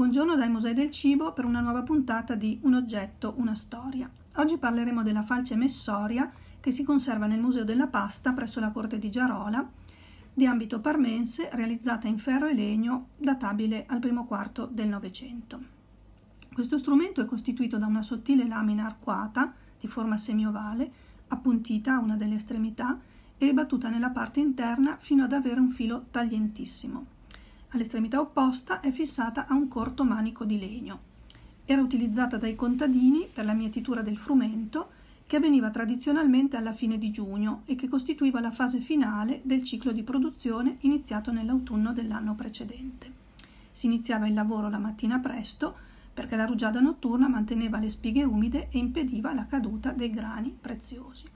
Buongiorno dai Musei del Cibo per una nuova puntata di Un oggetto, una storia. Oggi parleremo della falce messoria che si conserva nel Museo della Pasta presso la Corte di Giarola, di ambito parmense, realizzata in ferro e legno, databile al primo quarto del Novecento. Questo strumento è costituito da una sottile lamina arcuata di forma semiovale, appuntita a una delle estremità e ribattuta nella parte interna fino ad avere un filo taglientissimo all'estremità opposta è fissata a un corto manico di legno. Era utilizzata dai contadini per la mietitura del frumento, che avveniva tradizionalmente alla fine di giugno e che costituiva la fase finale del ciclo di produzione iniziato nell'autunno dell'anno precedente. Si iniziava il lavoro la mattina presto perché la rugiada notturna manteneva le spighe umide e impediva la caduta dei grani preziosi.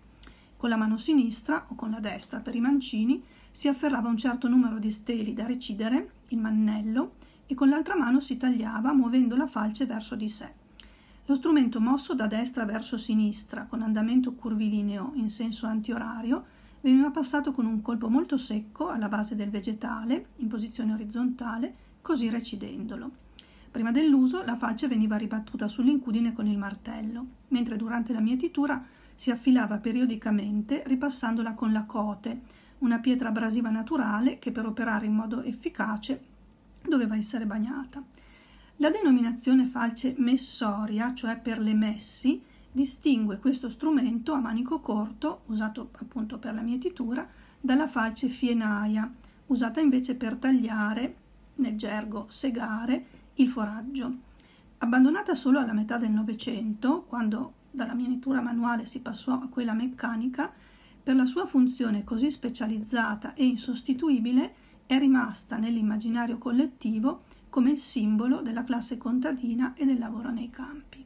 Con la mano sinistra o con la destra per i mancini si afferrava un certo numero di steli da recidere, il mannello, e con l'altra mano si tagliava muovendo la falce verso di sé. Lo strumento mosso da destra verso sinistra con andamento curvilineo in senso antiorario veniva passato con un colpo molto secco alla base del vegetale in posizione orizzontale, così recidendolo. Prima dell'uso la falce veniva ribattuta sull'incudine con il martello, mentre durante la mietitura si affilava periodicamente ripassandola con la cote, una pietra abrasiva naturale che per operare in modo efficace doveva essere bagnata. La denominazione falce messoria, cioè per le messi, distingue questo strumento a manico corto, usato appunto per la mietitura, dalla falce fienaia, usata invece per tagliare, nel gergo segare, il foraggio. Abbandonata solo alla metà del Novecento, quando dalla mietitura manuale si passò a quella meccanica, per la sua funzione così specializzata e insostituibile è rimasta nell'immaginario collettivo come il simbolo della classe contadina e del lavoro nei campi.